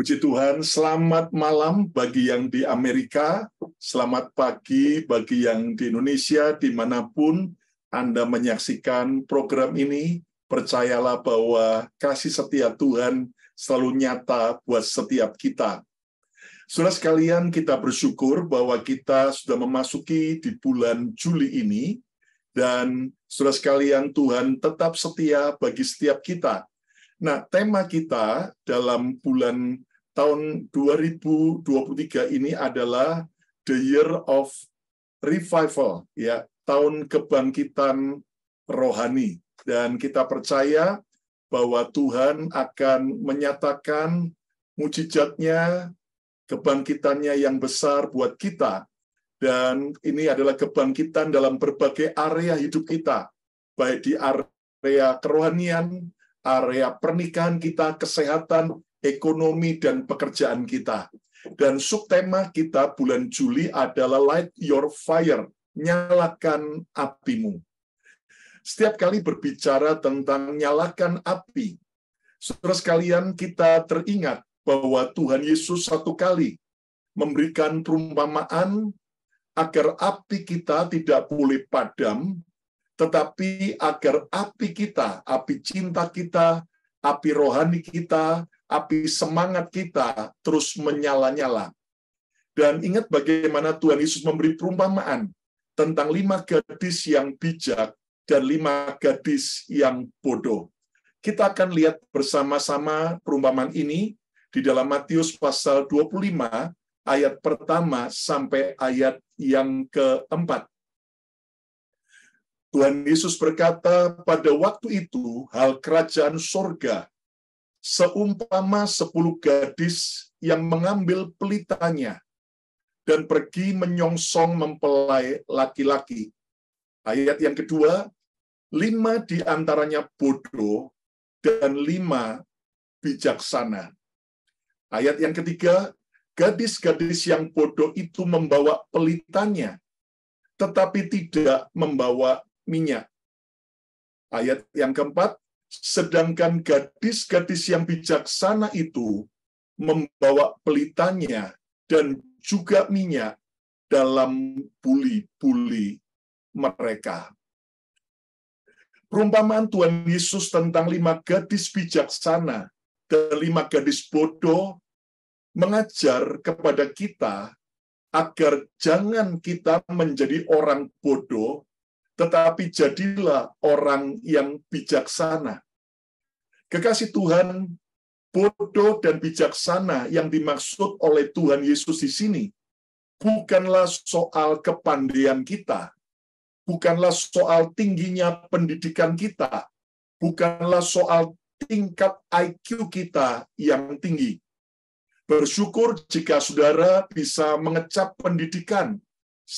Puji Tuhan, selamat malam bagi yang di Amerika, selamat pagi bagi yang di Indonesia, dimanapun Anda menyaksikan program ini, percayalah bahwa kasih setia Tuhan selalu nyata buat setiap kita. Sudah sekalian, kita bersyukur bahwa kita sudah memasuki di bulan Juli ini, dan sudah sekalian, Tuhan tetap setia bagi setiap kita. Nah, tema kita dalam bulan tahun 2023 ini adalah the year of revival ya, tahun kebangkitan rohani dan kita percaya bahwa Tuhan akan menyatakan mujizatnya, kebangkitannya yang besar buat kita dan ini adalah kebangkitan dalam berbagai area hidup kita, baik di area kerohanian, area pernikahan kita, kesehatan, ekonomi, dan pekerjaan kita. Dan subtema kita bulan Juli adalah Light Your Fire, nyalakan apimu. Setiap kali berbicara tentang nyalakan api, saudara sekalian kita teringat bahwa Tuhan Yesus satu kali memberikan perumpamaan agar api kita tidak boleh padam, tetapi agar api kita, api cinta kita, api rohani kita, api semangat kita terus menyala-nyala. Dan ingat bagaimana Tuhan Yesus memberi perumpamaan tentang lima gadis yang bijak dan lima gadis yang bodoh. Kita akan lihat bersama-sama perumpamaan ini di dalam Matius pasal 25 ayat pertama sampai ayat yang keempat. Tuhan Yesus berkata, pada waktu itu hal kerajaan sorga seumpama sepuluh gadis yang mengambil pelitanya dan pergi menyongsong mempelai laki-laki. Ayat yang kedua, lima di antaranya bodoh dan lima bijaksana. Ayat yang ketiga, gadis-gadis yang bodoh itu membawa pelitanya, tetapi tidak membawa minyak. Ayat yang keempat, Sedangkan gadis-gadis yang bijaksana itu membawa pelitanya dan juga minyak dalam buli-buli mereka. Perumpamaan Tuhan Yesus tentang lima gadis bijaksana dan lima gadis bodoh mengajar kepada kita agar jangan kita menjadi orang bodoh tetapi jadilah orang yang bijaksana. Kekasih Tuhan, bodoh dan bijaksana yang dimaksud oleh Tuhan Yesus di sini bukanlah soal kepandaian kita, bukanlah soal tingginya pendidikan kita, bukanlah soal tingkat IQ kita yang tinggi. Bersyukur jika saudara bisa mengecap pendidikan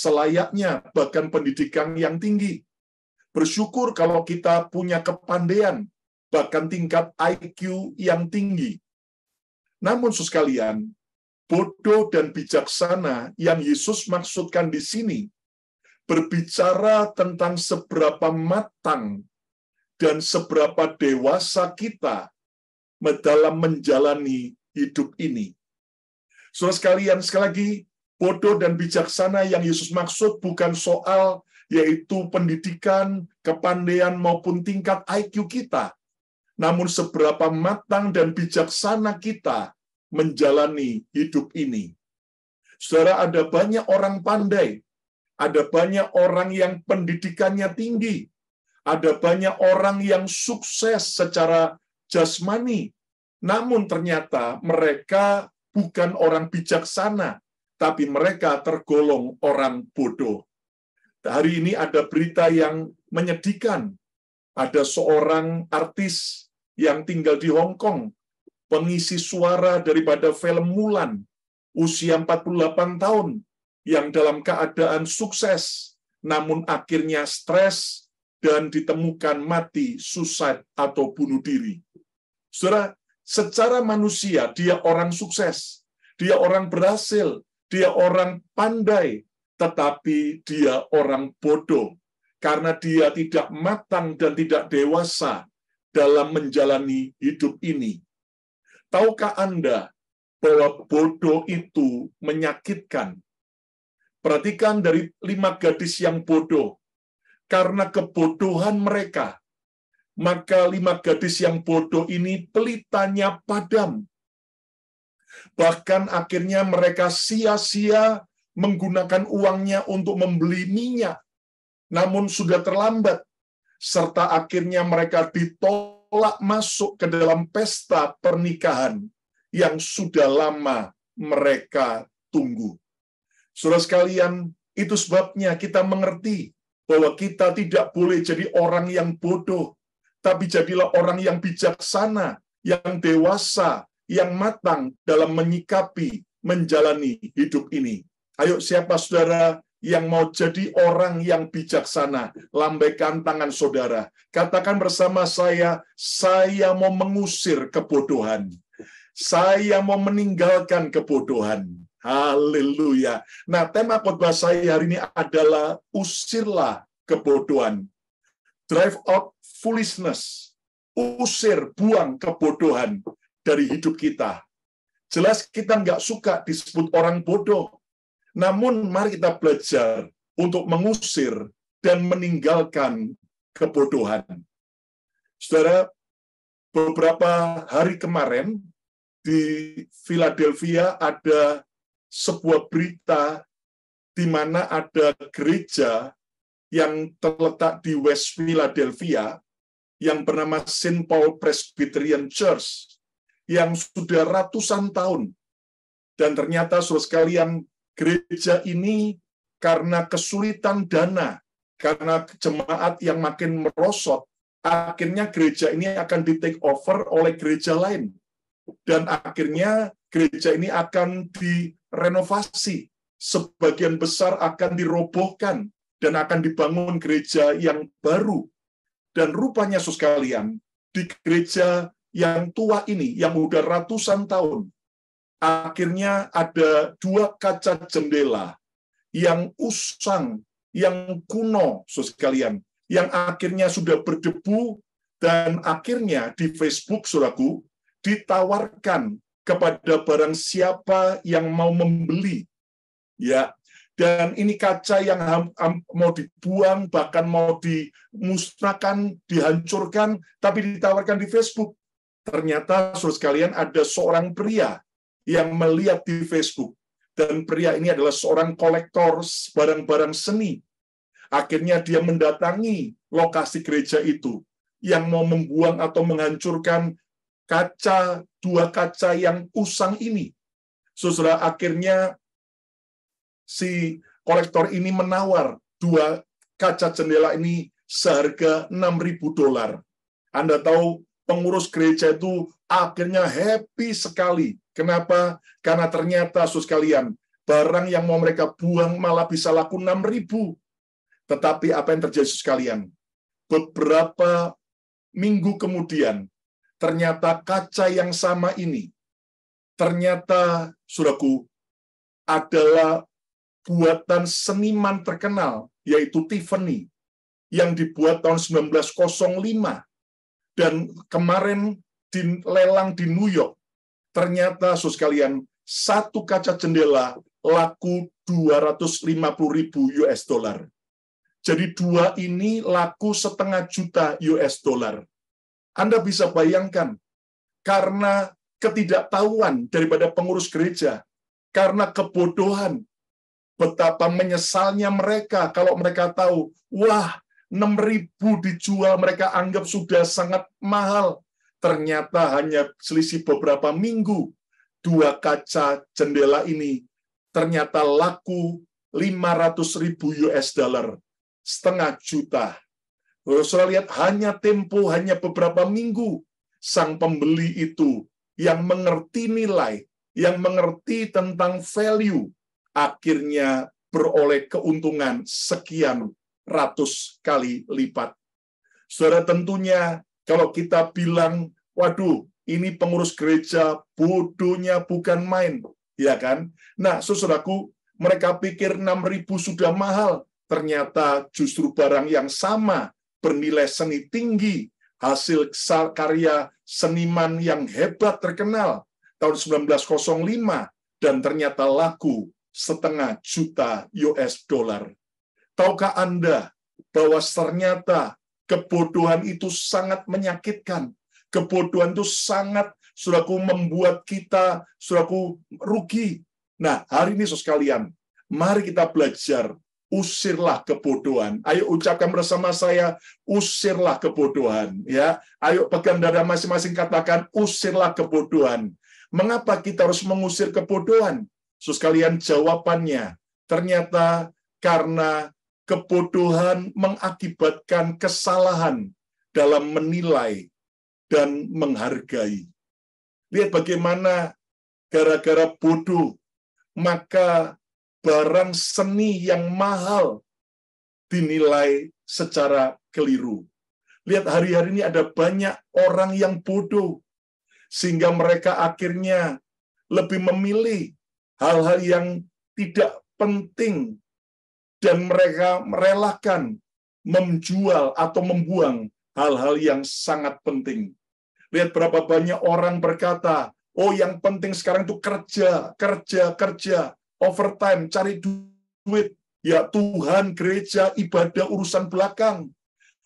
selayaknya bahkan pendidikan yang tinggi. Bersyukur kalau kita punya kepandaian, bahkan tingkat IQ yang tinggi. Namun sekalian, bodoh dan bijaksana yang Yesus maksudkan di sini berbicara tentang seberapa matang dan seberapa dewasa kita dalam menjalani hidup ini. Saudara sekalian, sekali lagi, Bodoh dan bijaksana yang Yesus maksud bukan soal yaitu pendidikan, kepandaian maupun tingkat IQ kita, namun seberapa matang dan bijaksana kita menjalani hidup ini. Saudara, ada banyak orang pandai, ada banyak orang yang pendidikannya tinggi, ada banyak orang yang sukses secara jasmani, namun ternyata mereka bukan orang bijaksana tapi mereka tergolong orang bodoh. Hari ini ada berita yang menyedihkan. Ada seorang artis yang tinggal di Hong Kong, pengisi suara daripada film Mulan, usia 48 tahun, yang dalam keadaan sukses, namun akhirnya stres dan ditemukan mati, susat atau bunuh diri. Saudara, secara manusia dia orang sukses, dia orang berhasil, dia orang pandai, tetapi dia orang bodoh karena dia tidak matang dan tidak dewasa dalam menjalani hidup ini. Tahukah Anda bahwa bodoh itu menyakitkan? Perhatikan dari lima gadis yang bodoh. Karena kebodohan mereka, maka lima gadis yang bodoh ini pelitanya padam bahkan akhirnya mereka sia-sia menggunakan uangnya untuk membeli minyak, namun sudah terlambat, serta akhirnya mereka ditolak masuk ke dalam pesta pernikahan yang sudah lama mereka tunggu. Saudara sekalian, itu sebabnya kita mengerti bahwa kita tidak boleh jadi orang yang bodoh, tapi jadilah orang yang bijaksana, yang dewasa, yang matang dalam menyikapi, menjalani hidup ini. Ayo siapa saudara yang mau jadi orang yang bijaksana. Lambaikan tangan saudara. Katakan bersama saya, saya mau mengusir kebodohan. Saya mau meninggalkan kebodohan. Haleluya. Nah, tema khotbah saya hari ini adalah usirlah kebodohan. Drive out foolishness. Usir, buang kebodohan dari hidup kita. Jelas kita nggak suka disebut orang bodoh. Namun mari kita belajar untuk mengusir dan meninggalkan kebodohan. Saudara, beberapa hari kemarin di Philadelphia ada sebuah berita di mana ada gereja yang terletak di West Philadelphia yang bernama St. Paul Presbyterian Church yang sudah ratusan tahun. Dan ternyata saudara sekalian, gereja ini karena kesulitan dana, karena jemaat yang makin merosot, akhirnya gereja ini akan di take over oleh gereja lain. Dan akhirnya gereja ini akan direnovasi. Sebagian besar akan dirobohkan dan akan dibangun gereja yang baru. Dan rupanya, sekalian, di gereja yang tua ini, yang udah ratusan tahun, akhirnya ada dua kaca jendela yang usang, yang kuno, so sekalian, yang akhirnya sudah berdebu dan akhirnya di Facebook, suraku ditawarkan kepada barang siapa yang mau membeli. Ya, dan ini kaca yang mau dibuang bahkan mau dimusnahkan, dihancurkan tapi ditawarkan di Facebook ternyata suruh sekalian ada seorang pria yang melihat di Facebook. Dan pria ini adalah seorang kolektor barang-barang seni. Akhirnya dia mendatangi lokasi gereja itu yang mau membuang atau menghancurkan kaca, dua kaca yang usang ini. Saudara, akhirnya si kolektor ini menawar dua kaca jendela ini seharga 6.000 dolar. Anda tahu pengurus gereja itu akhirnya happy sekali. Kenapa? Karena ternyata, sus kalian, barang yang mau mereka buang malah bisa laku 6 ribu. Tetapi apa yang terjadi, sus kalian? Beberapa minggu kemudian, ternyata kaca yang sama ini, ternyata, suraku, adalah buatan seniman terkenal, yaitu Tiffany, yang dibuat tahun 1905 dan kemarin di lelang di New York, ternyata sus kalian satu kaca jendela laku 250 ribu US dollar. Jadi dua ini laku setengah juta US dollar. Anda bisa bayangkan, karena ketidaktahuan daripada pengurus gereja, karena kebodohan, betapa menyesalnya mereka kalau mereka tahu, wah ribu dijual mereka anggap sudah sangat mahal. Ternyata hanya selisih beberapa minggu, dua kaca jendela ini ternyata laku 500 ribu US dollar, setengah juta. Saudara lihat, hanya tempo, hanya beberapa minggu, sang pembeli itu yang mengerti nilai, yang mengerti tentang value, akhirnya beroleh keuntungan sekian ratus kali lipat. Saudara tentunya kalau kita bilang, waduh ini pengurus gereja bodohnya bukan main, ya kan? Nah, saudaraku, mereka pikir 6.000 sudah mahal, ternyata justru barang yang sama bernilai seni tinggi, hasil karya seniman yang hebat terkenal tahun 1905 dan ternyata laku setengah juta US dollar. Tahukah Anda bahwa ternyata kebodohan itu sangat menyakitkan. Kebodohan itu sangat, suraku membuat kita, suraku rugi. Nah, hari ini, saudara sekalian, mari kita belajar usirlah kebodohan. Ayo ucapkan bersama saya, usirlah kebodohan. Ya, ayo pegang dada masing-masing katakan, usirlah kebodohan. Mengapa kita harus mengusir kebodohan? Sus kalian jawabannya ternyata karena Kebodohan mengakibatkan kesalahan dalam menilai dan menghargai. Lihat bagaimana gara-gara bodoh, maka barang seni yang mahal dinilai secara keliru. Lihat hari-hari ini ada banyak orang yang bodoh, sehingga mereka akhirnya lebih memilih hal-hal yang tidak penting dan mereka merelakan menjual atau membuang hal-hal yang sangat penting. Lihat berapa banyak orang berkata, oh yang penting sekarang itu kerja, kerja, kerja, overtime, cari duit. Ya Tuhan, gereja, ibadah, urusan belakang.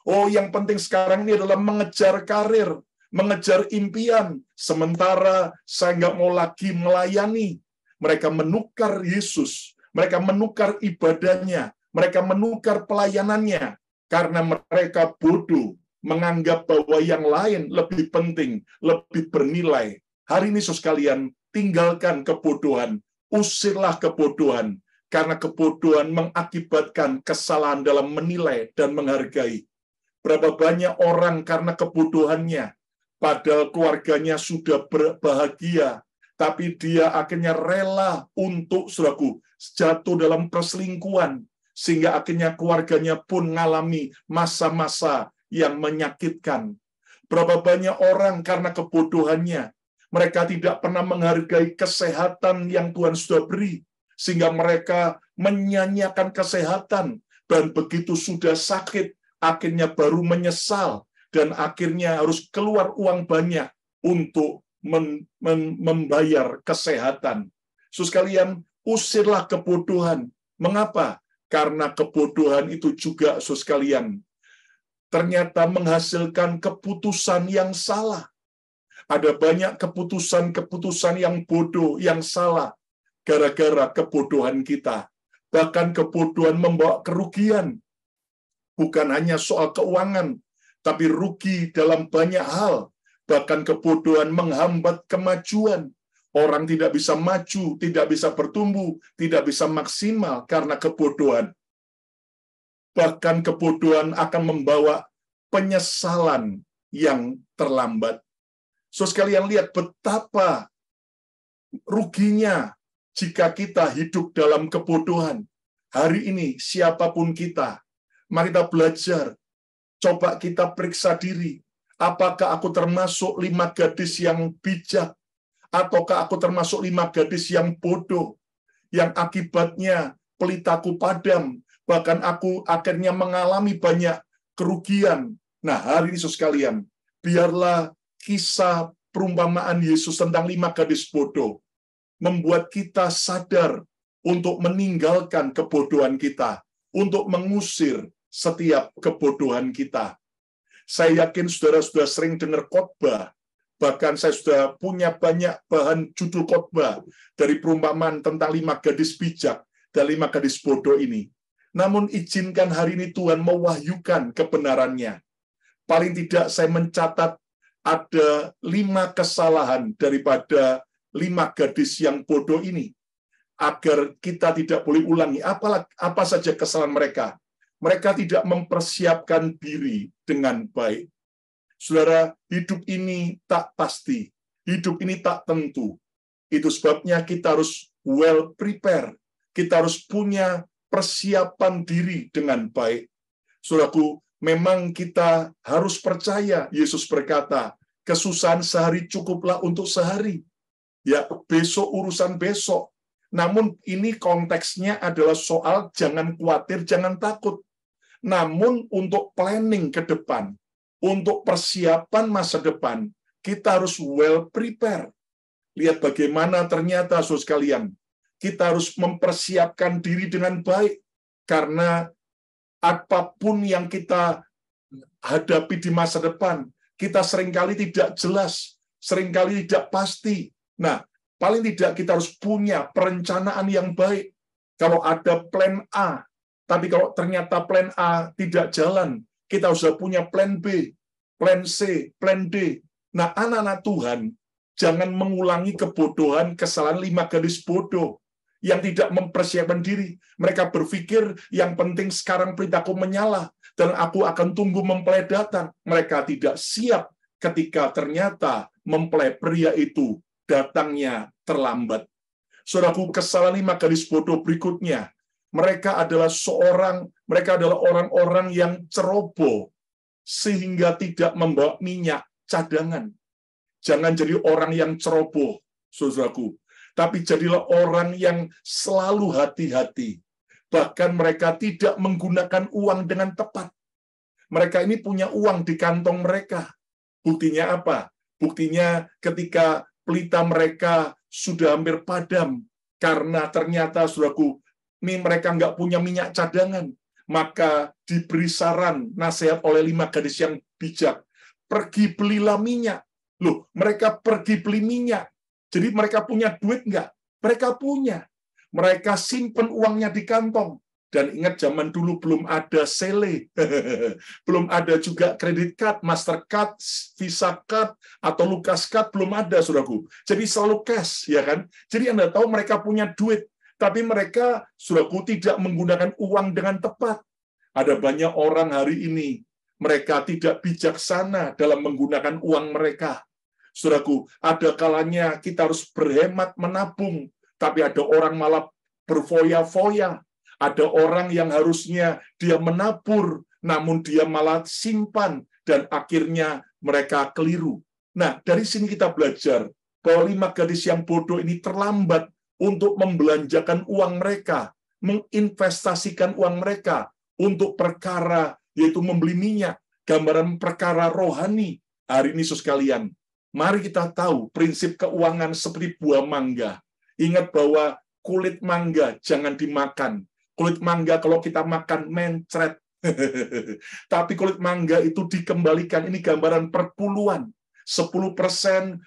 Oh yang penting sekarang ini adalah mengejar karir, mengejar impian. Sementara saya nggak mau lagi melayani. Mereka menukar Yesus mereka menukar ibadahnya, mereka menukar pelayanannya karena mereka bodoh menganggap bahwa yang lain lebih penting, lebih bernilai. Hari ini Sus kalian tinggalkan kebodohan, usirlah kebodohan karena kebodohan mengakibatkan kesalahan dalam menilai dan menghargai. Berapa banyak orang karena kebodohannya, padahal keluarganya sudah berbahagia, tapi dia akhirnya rela untuk suraku jatuh dalam perselingkuhan sehingga akhirnya keluarganya pun mengalami masa-masa yang menyakitkan. Berapa banyak orang karena kebodohannya, mereka tidak pernah menghargai kesehatan yang Tuhan sudah beri, sehingga mereka menyanyiakan kesehatan, dan begitu sudah sakit, akhirnya baru menyesal, dan akhirnya harus keluar uang banyak untuk membayar kesehatan. Sus kalian, usirlah kebodohan. Mengapa? Karena kebodohan itu juga, sus ternyata menghasilkan keputusan yang salah. Ada banyak keputusan-keputusan yang bodoh, yang salah, gara-gara kebodohan kita. Bahkan kebodohan membawa kerugian. Bukan hanya soal keuangan, tapi rugi dalam banyak hal bahkan kebodohan menghambat kemajuan. Orang tidak bisa maju, tidak bisa bertumbuh, tidak bisa maksimal karena kebodohan. Bahkan kebodohan akan membawa penyesalan yang terlambat. So sekalian lihat betapa ruginya jika kita hidup dalam kebodohan. Hari ini siapapun kita, mari kita belajar. Coba kita periksa diri, Apakah aku termasuk lima gadis yang bijak? Ataukah aku termasuk lima gadis yang bodoh? Yang akibatnya pelitaku padam. Bahkan aku akhirnya mengalami banyak kerugian. Nah, hari ini sekalian, biarlah kisah perumpamaan Yesus tentang lima gadis bodoh membuat kita sadar untuk meninggalkan kebodohan kita, untuk mengusir setiap kebodohan kita. Saya yakin saudara sudah sering dengar khotbah, bahkan saya sudah punya banyak bahan judul khotbah dari perumpamaan tentang lima gadis bijak dan lima gadis bodoh ini. Namun izinkan hari ini Tuhan mewahyukan kebenarannya. Paling tidak saya mencatat ada lima kesalahan daripada lima gadis yang bodoh ini agar kita tidak boleh ulangi apalagi apa saja kesalahan mereka mereka tidak mempersiapkan diri dengan baik. Saudara, hidup ini tak pasti, hidup ini tak tentu. Itu sebabnya kita harus well prepare, kita harus punya persiapan diri dengan baik. Saudaraku, memang kita harus percaya Yesus berkata, kesusahan sehari cukuplah untuk sehari. Ya, besok urusan besok. Namun ini konteksnya adalah soal jangan khawatir, jangan takut. Namun untuk planning ke depan, untuk persiapan masa depan, kita harus well prepare. Lihat bagaimana ternyata saudara sekalian, kita harus mempersiapkan diri dengan baik karena apapun yang kita hadapi di masa depan, kita seringkali tidak jelas, seringkali tidak pasti. Nah, paling tidak kita harus punya perencanaan yang baik. Kalau ada plan A, tapi kalau ternyata plan A tidak jalan, kita sudah punya plan B, plan C, plan D. Nah, anak-anak Tuhan, jangan mengulangi kebodohan, kesalahan lima gadis bodoh yang tidak mempersiapkan diri. Mereka berpikir yang penting sekarang perintahku menyala dan aku akan tunggu mempelai datang. Mereka tidak siap ketika ternyata mempelai pria itu datangnya terlambat. Saudaraku, kesalahan lima gadis bodoh berikutnya mereka adalah seorang mereka adalah orang-orang yang ceroboh sehingga tidak membawa minyak cadangan. Jangan jadi orang yang ceroboh, saudaraku. Tapi jadilah orang yang selalu hati-hati. Bahkan mereka tidak menggunakan uang dengan tepat. Mereka ini punya uang di kantong mereka. Buktinya apa? Buktinya ketika pelita mereka sudah hampir padam karena ternyata saudaraku mereka nggak punya minyak cadangan, maka diberi saran nasihat oleh lima gadis yang bijak. Pergi belilah minyak. Loh, mereka pergi beli minyak. Jadi mereka punya duit nggak? Mereka punya. Mereka simpen uangnya di kantong. Dan ingat zaman dulu belum ada sele, belum ada juga kredit card, mastercard, visa card, atau lukas card, belum ada, saudaraku. Jadi selalu cash, ya kan? Jadi Anda tahu mereka punya duit, tapi mereka suraku tidak menggunakan uang dengan tepat. Ada banyak orang hari ini mereka tidak bijaksana dalam menggunakan uang mereka. Suraku, ada kalanya kita harus berhemat menabung, tapi ada orang malah berfoya-foya. Ada orang yang harusnya dia menabur, namun dia malah simpan, dan akhirnya mereka keliru. Nah, dari sini kita belajar bahwa lima gadis yang bodoh ini terlambat untuk membelanjakan uang mereka, menginvestasikan uang mereka untuk perkara yaitu membeli minyak, gambaran perkara rohani. Hari ini sekalian, mari kita tahu prinsip keuangan seperti buah mangga. Ingat bahwa kulit mangga jangan dimakan. Kulit mangga kalau kita makan mencret. Tapi kulit mangga itu dikembalikan. Ini gambaran perpuluhan. 10%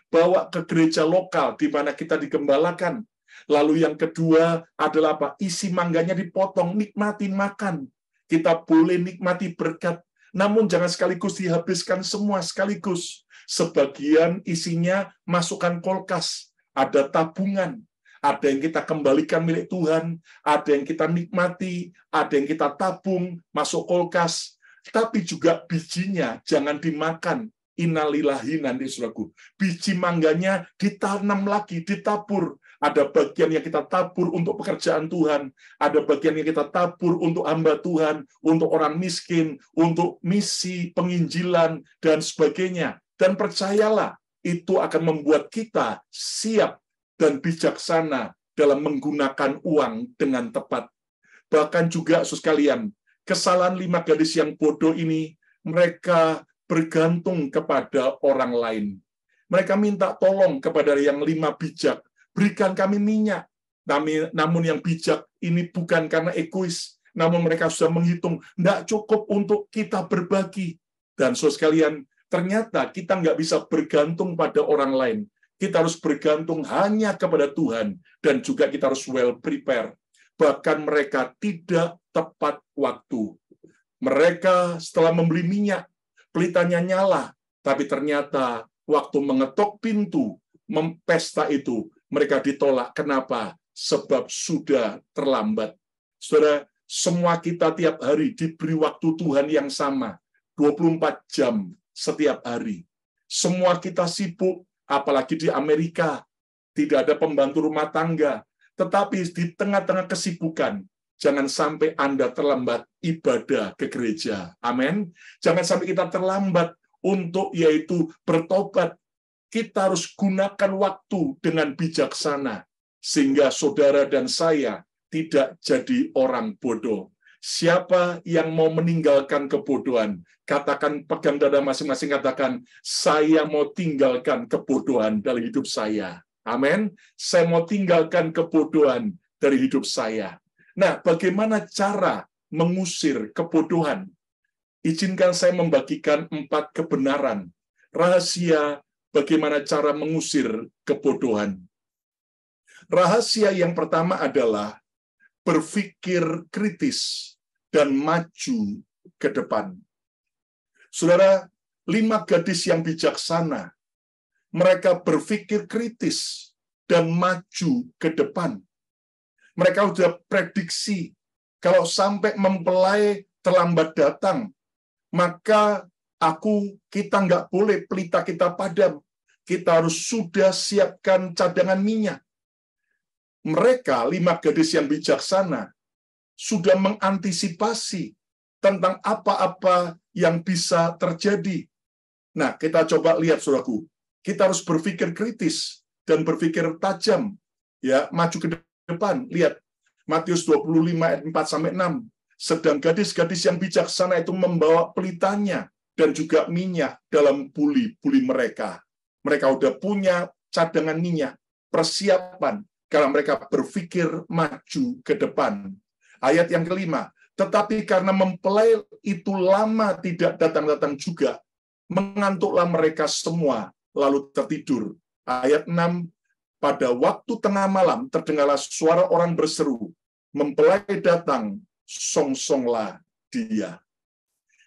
bawa ke gereja lokal di mana kita digembalakan. Lalu yang kedua adalah apa? Isi mangganya dipotong, nikmati makan. Kita boleh nikmati berkat, namun jangan sekaligus dihabiskan semua sekaligus. Sebagian isinya masukkan kolkas, ada tabungan, ada yang kita kembalikan milik Tuhan, ada yang kita nikmati, ada yang kita tabung, masuk kolkas, tapi juga bijinya jangan dimakan. Innalillahi nanti suraku. Biji mangganya ditanam lagi, ditabur ada bagian yang kita tabur untuk pekerjaan Tuhan, ada bagian yang kita tabur untuk hamba Tuhan, untuk orang miskin, untuk misi, penginjilan, dan sebagainya. Dan percayalah, itu akan membuat kita siap dan bijaksana dalam menggunakan uang dengan tepat. Bahkan juga, sekalian, kesalahan lima gadis yang bodoh ini, mereka bergantung kepada orang lain. Mereka minta tolong kepada yang lima bijak berikan kami minyak. Namun yang bijak ini bukan karena egois, namun mereka sudah menghitung, tidak cukup untuk kita berbagi. Dan so sekalian, ternyata kita nggak bisa bergantung pada orang lain. Kita harus bergantung hanya kepada Tuhan, dan juga kita harus well prepare. Bahkan mereka tidak tepat waktu. Mereka setelah membeli minyak, pelitanya nyala, tapi ternyata waktu mengetok pintu, mempesta itu, mereka ditolak. Kenapa? Sebab sudah terlambat. Saudara, semua kita tiap hari diberi waktu Tuhan yang sama, 24 jam setiap hari. Semua kita sibuk, apalagi di Amerika, tidak ada pembantu rumah tangga. Tetapi di tengah-tengah kesibukan, jangan sampai Anda terlambat ibadah ke gereja. Amin. Jangan sampai kita terlambat untuk yaitu bertobat kita harus gunakan waktu dengan bijaksana, sehingga saudara dan saya tidak jadi orang bodoh. Siapa yang mau meninggalkan kebodohan? Katakan pegang dada masing-masing, katakan, saya mau tinggalkan kebodohan dari hidup saya. Amin. Saya mau tinggalkan kebodohan dari hidup saya. Nah, bagaimana cara mengusir kebodohan? Izinkan saya membagikan empat kebenaran, rahasia bagaimana cara mengusir kebodohan. Rahasia yang pertama adalah berpikir kritis dan maju ke depan. Saudara, lima gadis yang bijaksana, mereka berpikir kritis dan maju ke depan. Mereka sudah prediksi kalau sampai mempelai terlambat datang, maka aku, kita nggak boleh pelita kita padam. Kita harus sudah siapkan cadangan minyak. Mereka, lima gadis yang bijaksana, sudah mengantisipasi tentang apa-apa yang bisa terjadi. Nah, kita coba lihat, saudaraku. Kita harus berpikir kritis dan berpikir tajam. ya Maju ke depan. Lihat, Matius 25 ayat 4 sampai 6. Sedang gadis-gadis yang bijaksana itu membawa pelitanya dan juga minyak dalam buli-buli mereka. Mereka sudah punya cadangan minyak, persiapan karena mereka berpikir maju ke depan. Ayat yang kelima, tetapi karena mempelai itu lama tidak datang-datang juga, mengantuklah mereka semua, lalu tertidur. Ayat 6, pada waktu tengah malam terdengarlah suara orang berseru, mempelai datang, songsonglah dia.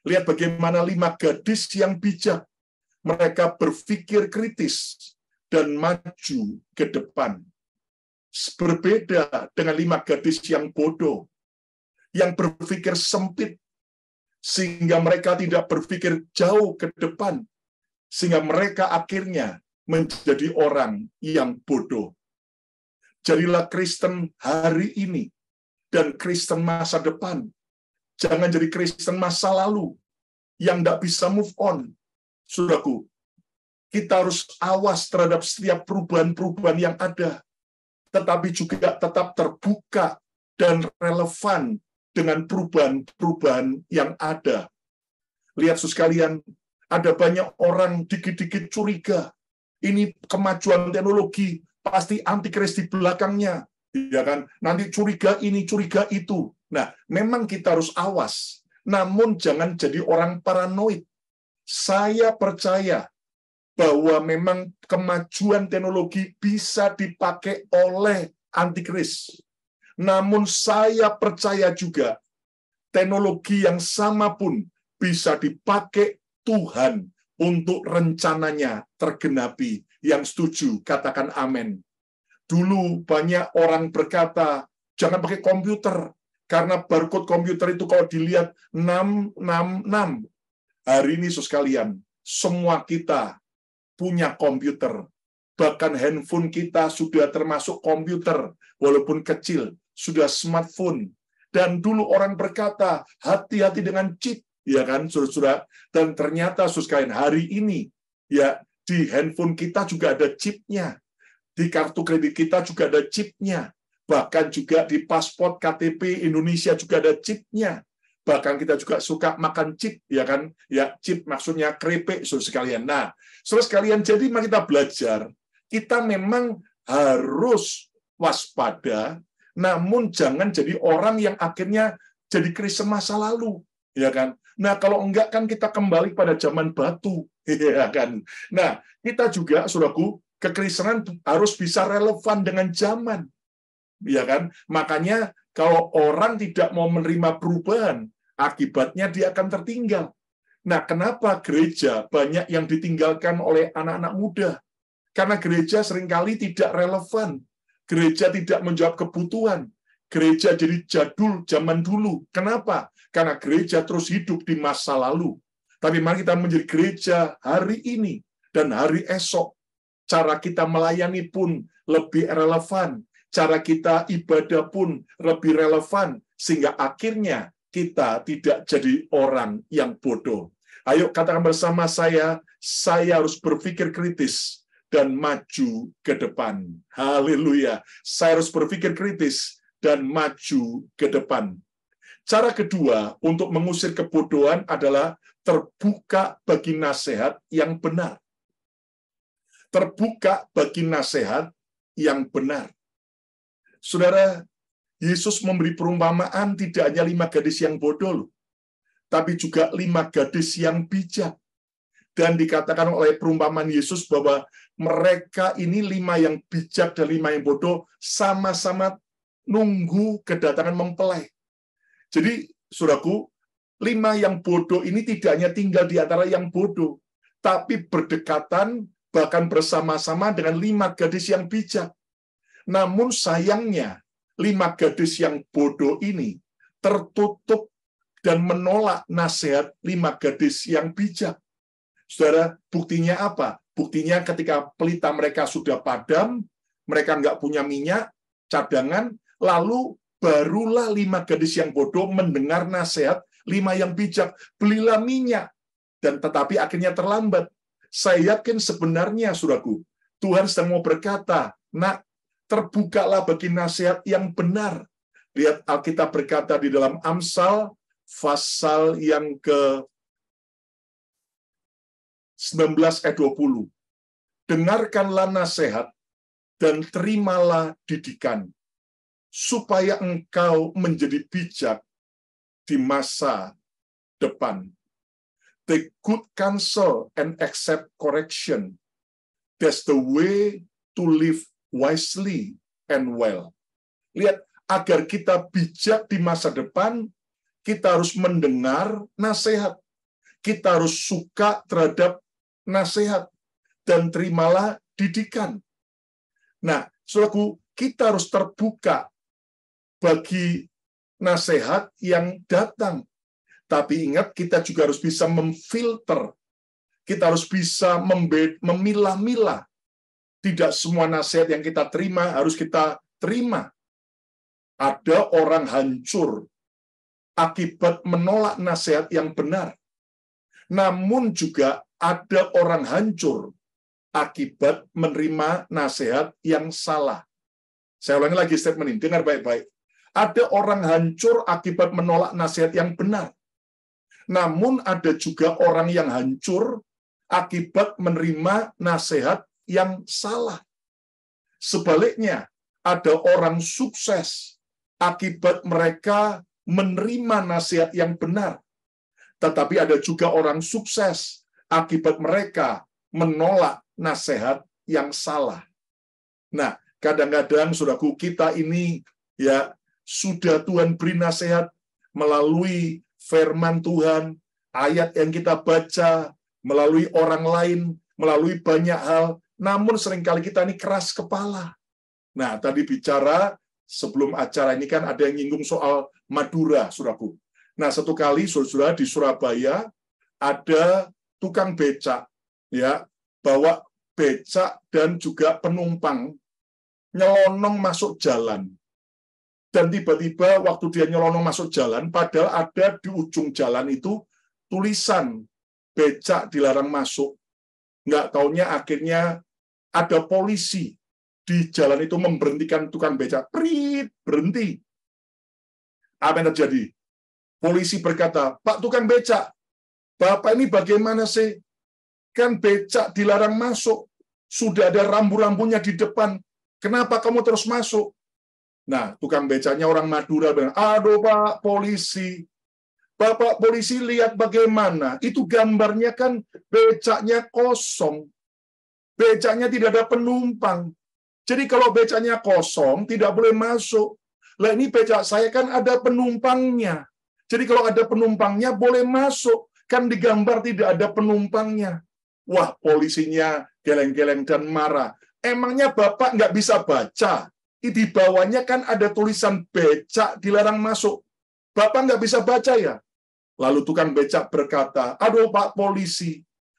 Lihat bagaimana lima gadis yang bijak. Mereka berpikir kritis dan maju ke depan. Berbeda dengan lima gadis yang bodoh, yang berpikir sempit, sehingga mereka tidak berpikir jauh ke depan, sehingga mereka akhirnya menjadi orang yang bodoh. Jadilah Kristen hari ini dan Kristen masa depan Jangan jadi Kristen masa lalu yang tidak bisa move on. Saudaraku, kita harus awas terhadap setiap perubahan-perubahan yang ada, tetapi juga tetap terbuka dan relevan dengan perubahan-perubahan yang ada. Lihat sekalian, ada banyak orang dikit-dikit curiga. Ini kemajuan teknologi, pasti antikris di belakangnya. Ya kan? Nanti curiga ini, curiga itu. Nah, memang kita harus awas, namun jangan jadi orang paranoid. Saya percaya bahwa memang kemajuan teknologi bisa dipakai oleh antikris. Namun saya percaya juga teknologi yang sama pun bisa dipakai Tuhan untuk rencananya tergenapi. Yang setuju, katakan amin. Dulu banyak orang berkata, jangan pakai komputer, karena barcode komputer itu kalau dilihat 666. Hari ini sus kalian, semua kita punya komputer. Bahkan handphone kita sudah termasuk komputer, walaupun kecil, sudah smartphone. Dan dulu orang berkata, hati-hati dengan chip, ya kan, surat-surat Dan ternyata, sus kalian, hari ini, ya, di handphone kita juga ada chipnya. Di kartu kredit kita juga ada chipnya bahkan juga di paspor KTP Indonesia juga ada chipnya bahkan kita juga suka makan chip ya kan ya chip maksudnya keripik saudara sekalian nah saudara sekalian jadi mari kita belajar kita memang harus waspada namun jangan jadi orang yang akhirnya jadi krisis masa lalu ya kan nah kalau enggak kan kita kembali pada zaman batu ya kan nah kita juga saudaraku kekristenan harus bisa relevan dengan zaman ya kan? Makanya kalau orang tidak mau menerima perubahan, akibatnya dia akan tertinggal. Nah, kenapa gereja banyak yang ditinggalkan oleh anak-anak muda? Karena gereja seringkali tidak relevan. Gereja tidak menjawab kebutuhan. Gereja jadi jadul zaman dulu. Kenapa? Karena gereja terus hidup di masa lalu. Tapi mari kita menjadi gereja hari ini dan hari esok. Cara kita melayani pun lebih relevan, cara kita ibadah pun lebih relevan, sehingga akhirnya kita tidak jadi orang yang bodoh. Ayo katakan bersama saya, saya harus berpikir kritis dan maju ke depan. Haleluya. Saya harus berpikir kritis dan maju ke depan. Cara kedua untuk mengusir kebodohan adalah terbuka bagi nasihat yang benar. Terbuka bagi nasihat yang benar. Saudara, Yesus memberi perumpamaan tidak hanya lima gadis yang bodoh, tapi juga lima gadis yang bijak. Dan dikatakan oleh perumpamaan Yesus bahwa mereka ini lima yang bijak dan lima yang bodoh sama-sama nunggu kedatangan mempelai. Jadi, suraku lima yang bodoh ini tidak hanya tinggal di antara yang bodoh, tapi berdekatan bahkan bersama-sama dengan lima gadis yang bijak. Namun sayangnya, lima gadis yang bodoh ini tertutup dan menolak nasihat lima gadis yang bijak. Saudara, buktinya apa? Buktinya ketika pelita mereka sudah padam, mereka nggak punya minyak, cadangan, lalu barulah lima gadis yang bodoh mendengar nasihat lima yang bijak, belilah minyak. Dan tetapi akhirnya terlambat. Saya yakin sebenarnya, suraku, Tuhan sedang mau berkata, nak, terbukalah bagi nasihat yang benar. Lihat Alkitab berkata di dalam Amsal pasal yang ke 19 ayat 20. Dengarkanlah nasihat dan terimalah didikan supaya engkau menjadi bijak di masa depan. Take good counsel and accept correction. That's the way to live wisely and well. Lihat, agar kita bijak di masa depan, kita harus mendengar nasihat. Kita harus suka terhadap nasihat. Dan terimalah didikan. Nah, selaku kita harus terbuka bagi nasihat yang datang. Tapi ingat, kita juga harus bisa memfilter. Kita harus bisa memilah-milah tidak semua nasihat yang kita terima harus kita terima. Ada orang hancur akibat menolak nasihat yang benar. Namun juga ada orang hancur akibat menerima nasihat yang salah. Saya ulangi lagi statement ini, dengar baik-baik. Ada orang hancur akibat menolak nasihat yang benar. Namun ada juga orang yang hancur akibat menerima nasihat yang salah. Sebaliknya, ada orang sukses akibat mereka menerima nasihat yang benar. Tetapi ada juga orang sukses akibat mereka menolak nasihat yang salah. Nah, kadang-kadang saudaraku kita ini ya sudah Tuhan beri nasihat melalui firman Tuhan, ayat yang kita baca, melalui orang lain, melalui banyak hal, namun seringkali kita ini keras kepala. Nah, tadi bicara sebelum acara ini kan ada yang nyinggung soal Madura, Surabu. Nah, satu kali saudara di Surabaya ada tukang becak ya, bawa becak dan juga penumpang nyelonong masuk jalan. Dan tiba-tiba waktu dia nyelonong masuk jalan, padahal ada di ujung jalan itu tulisan becak dilarang masuk. Nggak taunya akhirnya ada polisi di jalan itu memberhentikan tukang beca. Prit, berhenti. Apa yang terjadi? Polisi berkata, Pak tukang beca, Bapak ini bagaimana sih? Kan becak dilarang masuk. Sudah ada rambu-rambunya di depan. Kenapa kamu terus masuk? Nah, tukang becanya orang Madura bilang, aduh Pak, polisi. Bapak polisi lihat bagaimana. Itu gambarnya kan becaknya kosong becaknya tidak ada penumpang. Jadi kalau becaknya kosong, tidak boleh masuk. Lah ini becak saya kan ada penumpangnya. Jadi kalau ada penumpangnya, boleh masuk. Kan digambar tidak ada penumpangnya. Wah, polisinya geleng-geleng dan marah. Emangnya Bapak nggak bisa baca? Di bawahnya kan ada tulisan becak dilarang masuk. Bapak nggak bisa baca ya? Lalu tukang becak berkata, aduh Pak Polisi,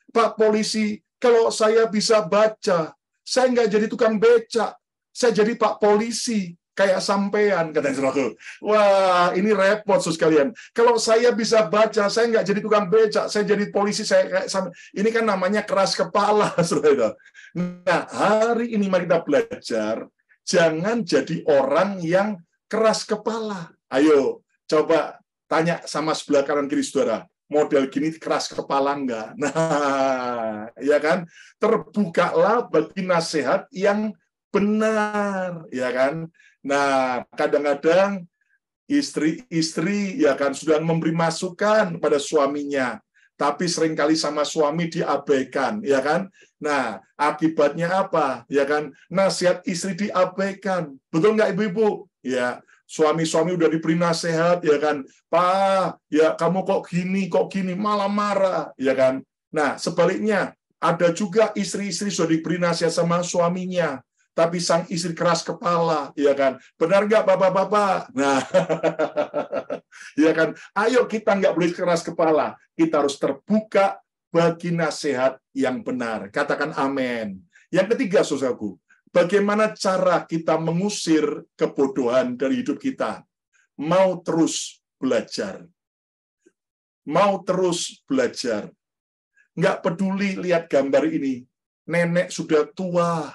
Pak Polisi, kalau saya bisa baca, saya nggak jadi tukang becak, saya jadi pak polisi, kayak sampean kata Wah, ini repot sus kalian. Kalau saya bisa baca, saya nggak jadi tukang becak, saya jadi polisi, saya kayak sampean. Ini kan namanya keras kepala, saudara. Gitu. Nah, hari ini mari kita belajar jangan jadi orang yang keras kepala. Ayo, coba tanya sama sebelah kanan kiri saudara model gini keras kepala enggak. Nah, ya kan? Terbukalah bagi nasihat yang benar, ya kan? Nah, kadang-kadang istri-istri ya kan sudah memberi masukan pada suaminya, tapi seringkali sama suami diabaikan, ya kan? Nah, akibatnya apa? Ya kan? Nasihat istri diabaikan. Betul nggak Ibu-ibu? Ya suami-suami udah diberi nasihat ya kan pak ya kamu kok gini kok gini malah marah ya kan nah sebaliknya ada juga istri-istri sudah diberi nasihat ya sama suaminya tapi sang istri keras kepala ya kan benar nggak bapak-bapak nah ya kan ayo kita nggak boleh keras kepala kita harus terbuka bagi nasihat yang benar katakan amin yang ketiga sosialku Bagaimana cara kita mengusir kebodohan dari hidup kita? Mau terus belajar. Mau terus belajar. Nggak peduli lihat gambar ini. Nenek sudah tua,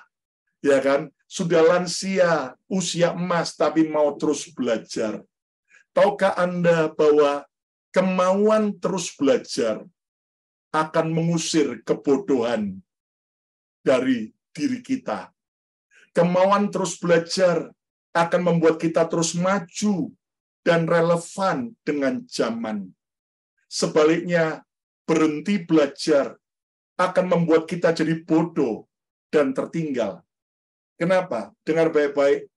ya kan? Sudah lansia, usia emas, tapi mau terus belajar. Tahukah Anda bahwa kemauan terus belajar akan mengusir kebodohan dari diri kita Kemauan terus belajar akan membuat kita terus maju dan relevan dengan zaman. Sebaliknya, berhenti belajar akan membuat kita jadi bodoh dan tertinggal. Kenapa? Dengar baik-baik.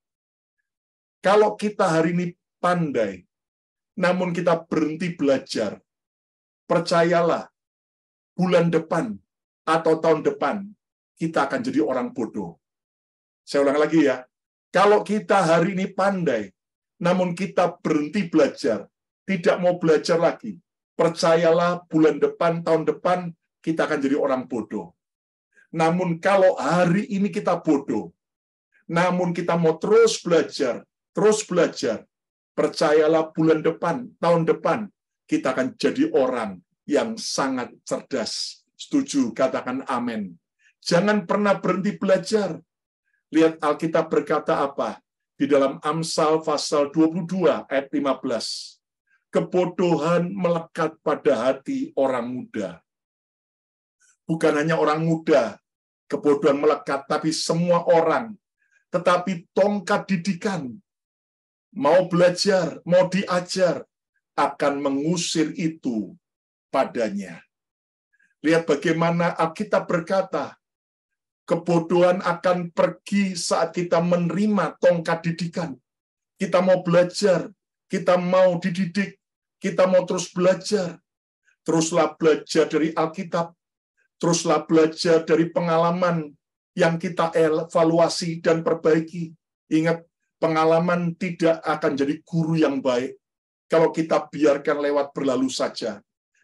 Kalau kita hari ini pandai, namun kita berhenti belajar, percayalah, bulan depan atau tahun depan, kita akan jadi orang bodoh. Saya ulang lagi ya. Kalau kita hari ini pandai, namun kita berhenti belajar, tidak mau belajar lagi, percayalah bulan depan, tahun depan, kita akan jadi orang bodoh. Namun kalau hari ini kita bodoh, namun kita mau terus belajar, terus belajar, percayalah bulan depan, tahun depan, kita akan jadi orang yang sangat cerdas. Setuju, katakan amin. Jangan pernah berhenti belajar. Lihat Alkitab berkata apa? Di dalam Amsal pasal 22 ayat 15. Kebodohan melekat pada hati orang muda. Bukan hanya orang muda, kebodohan melekat, tapi semua orang. Tetapi tongkat didikan, mau belajar, mau diajar, akan mengusir itu padanya. Lihat bagaimana Alkitab berkata, Kebodohan akan pergi saat kita menerima tongkat didikan. Kita mau belajar, kita mau dididik, kita mau terus belajar. Teruslah belajar dari Alkitab, teruslah belajar dari pengalaman yang kita evaluasi dan perbaiki. Ingat, pengalaman tidak akan jadi guru yang baik kalau kita biarkan lewat berlalu saja.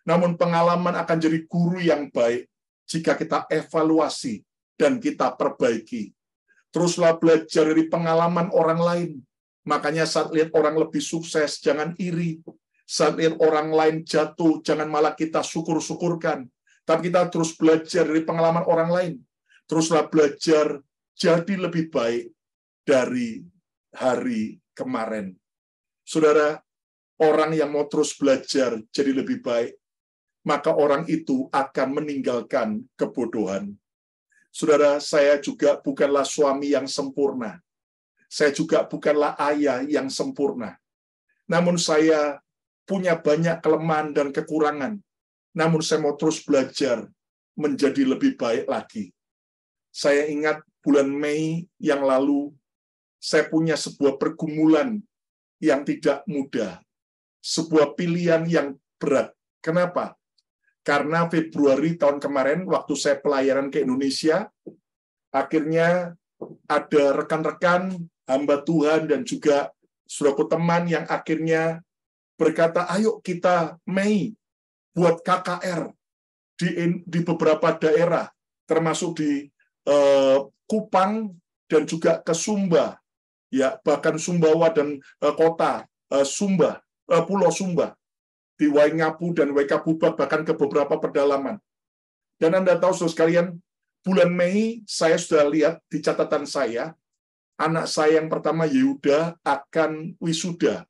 Namun pengalaman akan jadi guru yang baik jika kita evaluasi dan kita perbaiki. Teruslah belajar dari pengalaman orang lain. Makanya saat lihat orang lebih sukses, jangan iri. Saat lihat orang lain jatuh, jangan malah kita syukur-syukurkan. Tapi kita terus belajar dari pengalaman orang lain. Teruslah belajar jadi lebih baik dari hari kemarin. Saudara, orang yang mau terus belajar jadi lebih baik, maka orang itu akan meninggalkan kebodohan. Saudara, saya juga bukanlah suami yang sempurna. Saya juga bukanlah ayah yang sempurna. Namun saya punya banyak kelemahan dan kekurangan. Namun saya mau terus belajar menjadi lebih baik lagi. Saya ingat bulan Mei yang lalu, saya punya sebuah pergumulan yang tidak mudah. Sebuah pilihan yang berat. Kenapa? karena Februari tahun kemarin waktu saya pelayaran ke Indonesia akhirnya ada rekan-rekan hamba Tuhan dan juga saudaraku teman yang akhirnya berkata ayo kita Mei buat KKR di di beberapa daerah termasuk di eh, Kupang dan juga ke Sumba ya bahkan Sumbawa dan eh, kota eh, Sumba eh, Pulau Sumba di Waingapu dan WK Pubat, bahkan ke beberapa pedalaman. Dan Anda tahu, saudara sekalian, bulan Mei saya sudah lihat di catatan saya, anak saya yang pertama Yehuda akan wisuda.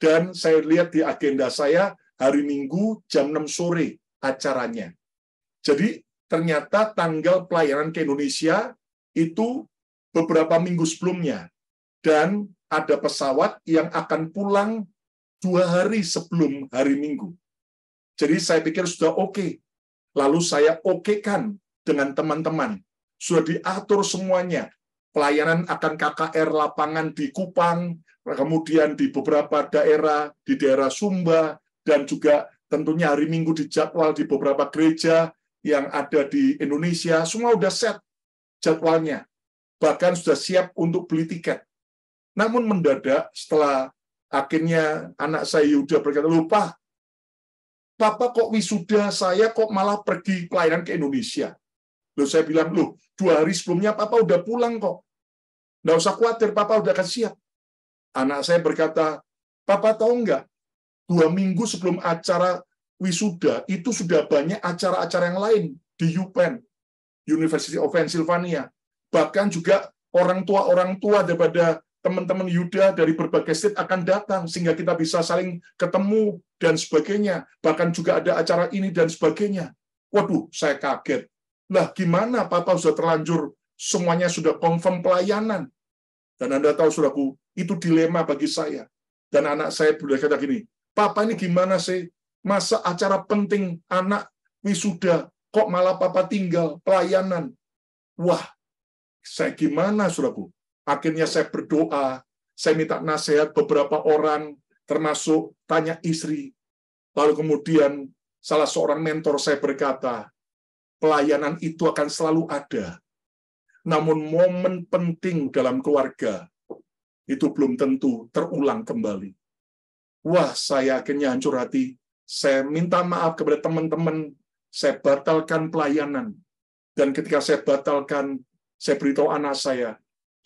Dan saya lihat di agenda saya, hari Minggu jam 6 sore acaranya. Jadi ternyata tanggal pelayanan ke Indonesia itu beberapa minggu sebelumnya. Dan ada pesawat yang akan pulang dua hari sebelum hari Minggu. Jadi saya pikir sudah oke. Okay. Lalu saya okekan dengan teman-teman. Sudah diatur semuanya. Pelayanan akan KKR lapangan di Kupang, kemudian di beberapa daerah, di daerah Sumba, dan juga tentunya hari Minggu dijadwal di beberapa gereja yang ada di Indonesia. Semua sudah set jadwalnya. Bahkan sudah siap untuk beli tiket. Namun mendadak setelah Akhirnya anak saya Yuda berkata, lupa, papa kok wisuda saya kok malah pergi pelayanan ke Indonesia. Loh saya bilang, loh dua hari sebelumnya Papa udah pulang kok. Nggak usah khawatir, Papa udah akan siap. Anak saya berkata, Papa tahu nggak, dua minggu sebelum acara wisuda, itu sudah banyak acara-acara yang lain di UPenn, University of Pennsylvania. Bahkan juga orang tua-orang tua daripada teman-teman Yuda dari berbagai state akan datang sehingga kita bisa saling ketemu dan sebagainya. Bahkan juga ada acara ini dan sebagainya. Waduh, saya kaget. Lah gimana Papa sudah terlanjur semuanya sudah confirm pelayanan. Dan Anda tahu Saudaraku, itu dilema bagi saya. Dan anak saya berkata gini, "Papa ini gimana sih? Masa acara penting anak wisuda kok malah papa tinggal pelayanan?" Wah, saya gimana Saudaraku? Akhirnya saya berdoa, saya minta nasihat beberapa orang, termasuk tanya istri. Lalu kemudian salah seorang mentor saya berkata, pelayanan itu akan selalu ada. Namun momen penting dalam keluarga itu belum tentu terulang kembali. Wah, saya akhirnya hancur hati. Saya minta maaf kepada teman-teman. Saya batalkan pelayanan. Dan ketika saya batalkan, saya beritahu anak saya,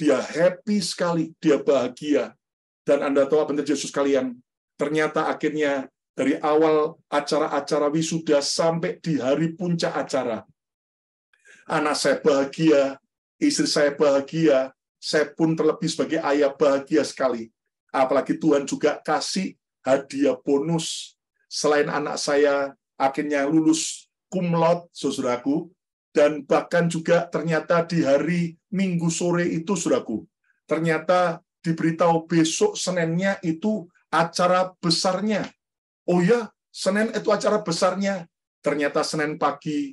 dia happy sekali, dia bahagia. Dan Anda tahu apa Yesus kalian, ternyata akhirnya dari awal acara-acara wisuda sampai di hari puncak acara, anak saya bahagia, istri saya bahagia, saya pun terlebih sebagai ayah bahagia sekali. Apalagi Tuhan juga kasih hadiah bonus. Selain anak saya akhirnya lulus kumlot, saudaraku, dan bahkan juga ternyata di hari Minggu sore itu, Saudaraku, ternyata diberitahu besok Seninnya itu acara besarnya. Oh ya, Senin itu acara besarnya. Ternyata Senin pagi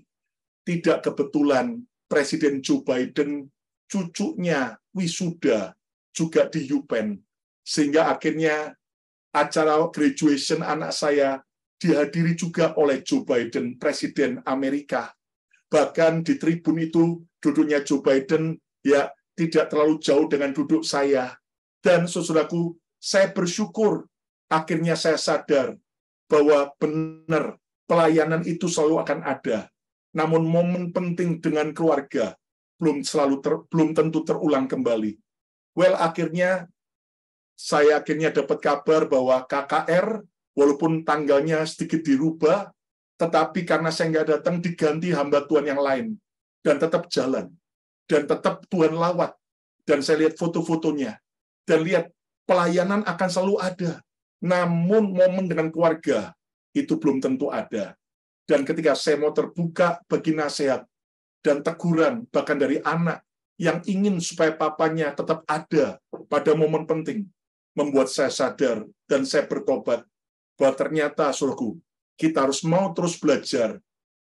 tidak kebetulan Presiden Joe Biden cucunya wisuda juga di UPenn Sehingga akhirnya acara graduation anak saya dihadiri juga oleh Joe Biden, Presiden Amerika bahkan di tribun itu duduknya Joe Biden ya tidak terlalu jauh dengan duduk saya. Dan sesudahku saya bersyukur akhirnya saya sadar bahwa benar pelayanan itu selalu akan ada. Namun momen penting dengan keluarga belum selalu ter, belum tentu terulang kembali. Well, akhirnya saya akhirnya dapat kabar bahwa KKR walaupun tanggalnya sedikit dirubah tetapi karena saya nggak datang diganti hamba Tuhan yang lain dan tetap jalan dan tetap Tuhan lawat dan saya lihat foto-fotonya dan lihat pelayanan akan selalu ada namun momen dengan keluarga itu belum tentu ada dan ketika saya mau terbuka bagi nasihat dan teguran bahkan dari anak yang ingin supaya papanya tetap ada pada momen penting membuat saya sadar dan saya bertobat bahwa ternyata suruhku kita harus mau terus belajar,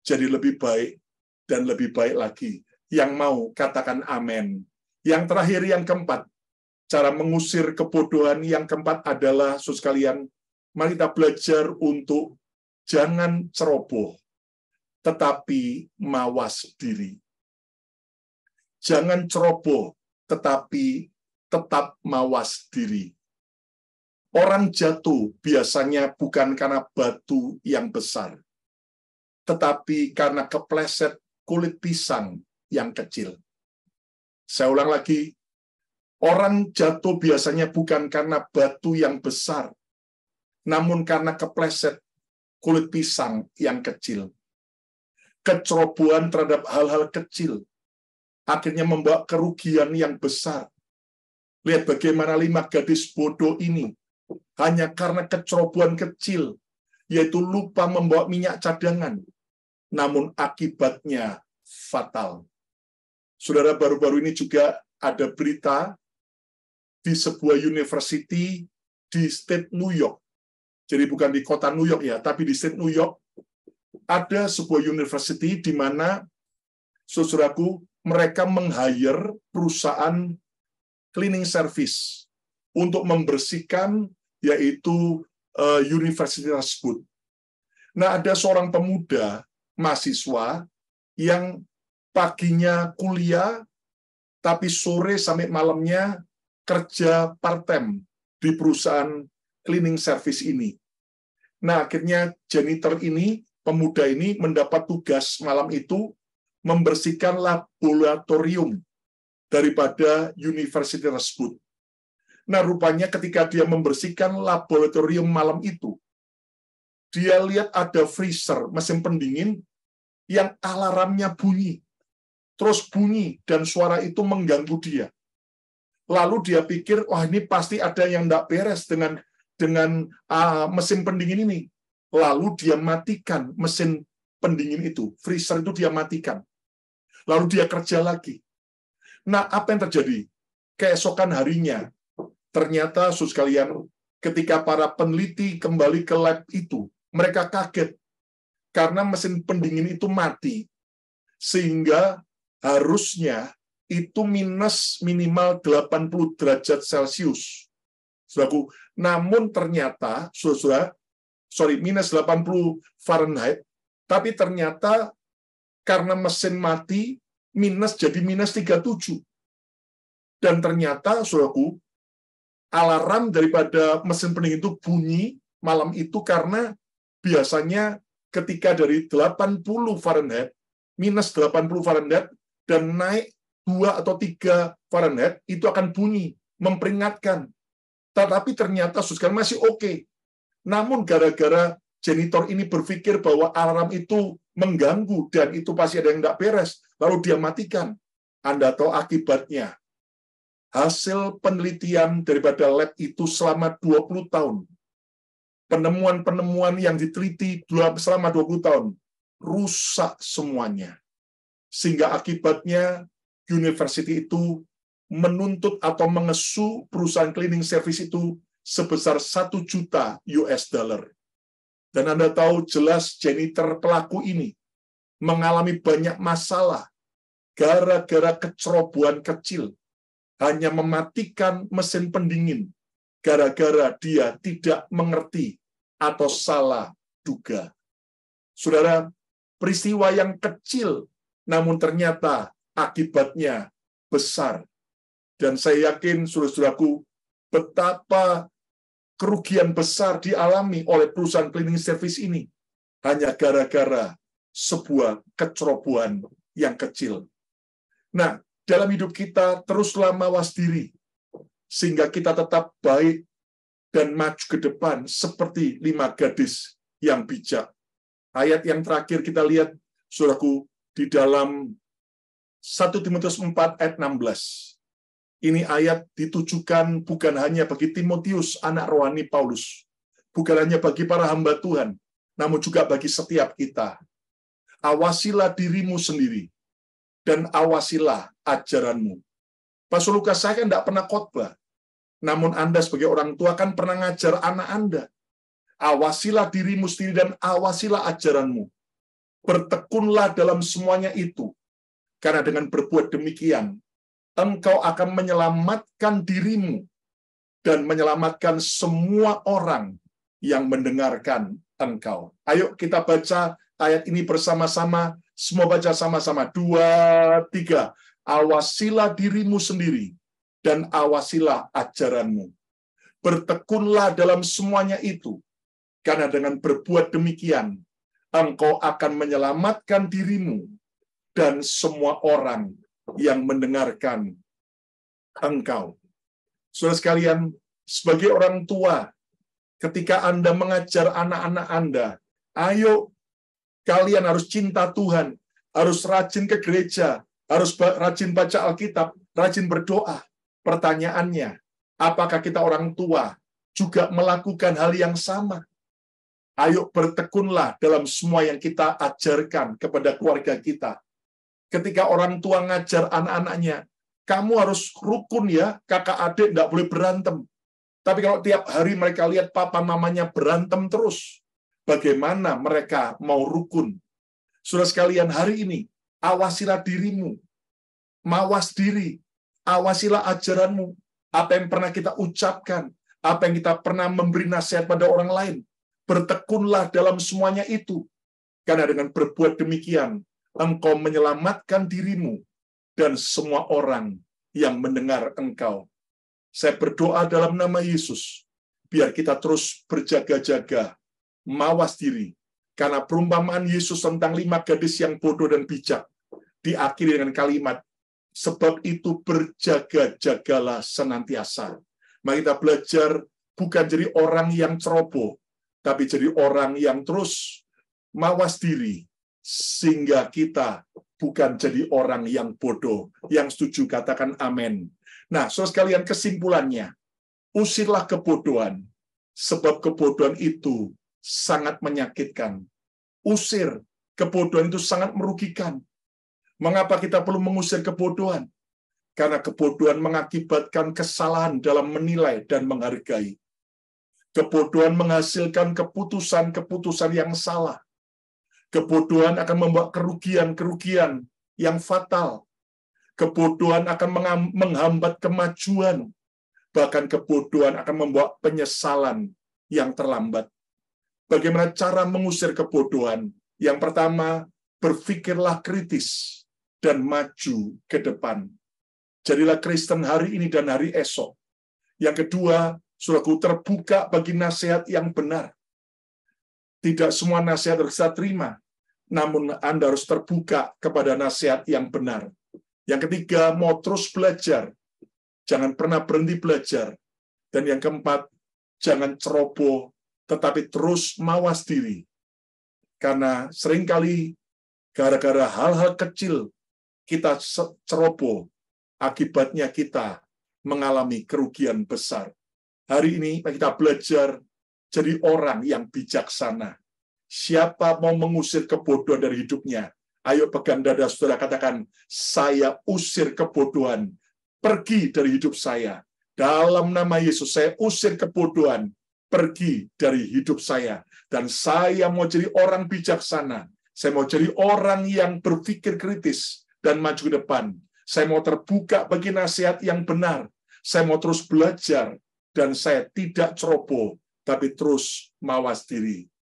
jadi lebih baik, dan lebih baik lagi. Yang mau, katakan amin. Yang terakhir, yang keempat, cara mengusir kebodohan yang keempat adalah, sus kalian, mari kita belajar untuk jangan ceroboh, tetapi mawas diri. Jangan ceroboh, tetapi tetap mawas diri. Orang jatuh biasanya bukan karena batu yang besar, tetapi karena kepleset kulit pisang yang kecil. Saya ulang lagi, orang jatuh biasanya bukan karena batu yang besar, namun karena kepleset kulit pisang yang kecil. Kecerobohan terhadap hal-hal kecil akhirnya membawa kerugian yang besar. Lihat bagaimana lima gadis bodoh ini hanya karena kecerobohan kecil, yaitu lupa membawa minyak cadangan. Namun akibatnya fatal. Saudara, baru-baru ini juga ada berita di sebuah university di state New York. Jadi bukan di kota New York ya, tapi di state New York ada sebuah university di mana saudaraku mereka meng-hire perusahaan cleaning service untuk membersihkan yaitu uh, universitas Bud. Nah, ada seorang pemuda mahasiswa yang paginya kuliah, tapi sore sampai malamnya kerja part-time di perusahaan cleaning service ini. Nah, akhirnya janitor ini, pemuda ini mendapat tugas malam itu membersihkan laboratorium daripada universitas tersebut. Nah, rupanya ketika dia membersihkan laboratorium malam itu, dia lihat ada freezer, mesin pendingin yang alarmnya bunyi. Terus bunyi dan suara itu mengganggu dia. Lalu dia pikir, wah ini pasti ada yang tidak beres dengan dengan uh, mesin pendingin ini. Lalu dia matikan mesin pendingin itu, freezer itu dia matikan. Lalu dia kerja lagi. Nah, apa yang terjadi? Keesokan harinya, Ternyata, sus kalian, ketika para peneliti kembali ke lab itu, mereka kaget karena mesin pendingin itu mati. Sehingga harusnya itu minus minimal 80 derajat Celcius. Selaku. namun ternyata, saudara, sorry, minus 80 Fahrenheit, tapi ternyata karena mesin mati, minus jadi minus 37. Dan ternyata, saudaraku, alarm daripada mesin pendingin itu bunyi malam itu karena biasanya ketika dari 80 Fahrenheit, minus 80 Fahrenheit, dan naik 2 atau 3 Fahrenheit, itu akan bunyi, memperingatkan. Tetapi ternyata Suskan masih oke. Okay. Namun gara-gara janitor ini berpikir bahwa alarm itu mengganggu dan itu pasti ada yang tidak beres, lalu dia matikan. Anda tahu akibatnya hasil penelitian daripada lab itu selama 20 tahun. Penemuan-penemuan yang diteliti selama 20 tahun rusak semuanya. Sehingga akibatnya university itu menuntut atau mengesu perusahaan cleaning service itu sebesar 1 juta US dollar. Dan Anda tahu jelas janitor pelaku ini mengalami banyak masalah gara-gara kecerobohan kecil hanya mematikan mesin pendingin gara-gara dia tidak mengerti atau salah duga. Saudara, peristiwa yang kecil namun ternyata akibatnya besar. Dan saya yakin, saudara-saudaraku, betapa kerugian besar dialami oleh perusahaan cleaning service ini hanya gara-gara sebuah kecerobohan yang kecil. Nah, dalam hidup kita teruslah mawas diri sehingga kita tetap baik dan maju ke depan seperti lima gadis yang bijak. Ayat yang terakhir kita lihat, saudaraku, di dalam 1 Timotius 4 ayat 16. Ini ayat ditujukan bukan hanya bagi Timotius, anak rohani Paulus. Bukan hanya bagi para hamba Tuhan, namun juga bagi setiap kita. Awasilah dirimu sendiri, dan awasilah ajaranmu. Pastor Lukas, saya kan tidak pernah khotbah. Namun Anda sebagai orang tua kan pernah ngajar anak Anda. Awasilah dirimu sendiri dan awasilah ajaranmu. Bertekunlah dalam semuanya itu. Karena dengan berbuat demikian, engkau akan menyelamatkan dirimu dan menyelamatkan semua orang yang mendengarkan engkau. Ayo kita baca ayat ini bersama-sama semua baca sama-sama. Dua, tiga. Awasilah dirimu sendiri dan awasilah ajaranmu. Bertekunlah dalam semuanya itu. Karena dengan berbuat demikian, engkau akan menyelamatkan dirimu dan semua orang yang mendengarkan engkau. Saudara sekalian, sebagai orang tua, ketika Anda mengajar anak-anak Anda, ayo Kalian harus cinta Tuhan, harus rajin ke gereja, harus rajin baca Alkitab, rajin berdoa. Pertanyaannya, apakah kita orang tua juga melakukan hal yang sama? Ayo bertekunlah dalam semua yang kita ajarkan kepada keluarga kita. Ketika orang tua ngajar anak-anaknya, kamu harus rukun ya, kakak adik tidak boleh berantem. Tapi kalau tiap hari mereka lihat papa mamanya berantem terus, bagaimana mereka mau rukun. Sudah sekalian, hari ini awasilah dirimu, mawas diri, awasilah ajaranmu, apa yang pernah kita ucapkan, apa yang kita pernah memberi nasihat pada orang lain. Bertekunlah dalam semuanya itu. Karena dengan berbuat demikian, engkau menyelamatkan dirimu dan semua orang yang mendengar engkau. Saya berdoa dalam nama Yesus, biar kita terus berjaga-jaga mawas diri. Karena perumpamaan Yesus tentang lima gadis yang bodoh dan bijak diakhiri dengan kalimat, sebab itu berjaga-jagalah senantiasa. Mari kita belajar bukan jadi orang yang ceroboh, tapi jadi orang yang terus mawas diri, sehingga kita bukan jadi orang yang bodoh. Yang setuju katakan amin. Nah, saudara sekalian kesimpulannya, usirlah kebodohan, sebab kebodohan itu sangat menyakitkan. Usir kebodohan itu sangat merugikan. Mengapa kita perlu mengusir kebodohan? Karena kebodohan mengakibatkan kesalahan dalam menilai dan menghargai. Kebodohan menghasilkan keputusan-keputusan yang salah. Kebodohan akan membuat kerugian-kerugian yang fatal. Kebodohan akan menghambat kemajuan. Bahkan kebodohan akan membuat penyesalan yang terlambat. Bagaimana cara mengusir kebodohan? Yang pertama, berpikirlah kritis dan maju ke depan. Jadilah Kristen hari ini dan hari esok. Yang kedua, suratku terbuka bagi nasihat yang benar. Tidak semua nasihat harus kita terima, namun Anda harus terbuka kepada nasihat yang benar. Yang ketiga, mau terus belajar. Jangan pernah berhenti belajar. Dan yang keempat, jangan ceroboh tetapi terus mawas diri. Karena seringkali gara-gara hal-hal kecil kita ceroboh, akibatnya kita mengalami kerugian besar. Hari ini kita belajar jadi orang yang bijaksana. Siapa mau mengusir kebodohan dari hidupnya? Ayo pegang dada saudara katakan, saya usir kebodohan, pergi dari hidup saya. Dalam nama Yesus, saya usir kebodohan, pergi dari hidup saya. Dan saya mau jadi orang bijaksana. Saya mau jadi orang yang berpikir kritis dan maju ke depan. Saya mau terbuka bagi nasihat yang benar. Saya mau terus belajar. Dan saya tidak ceroboh, tapi terus mawas diri.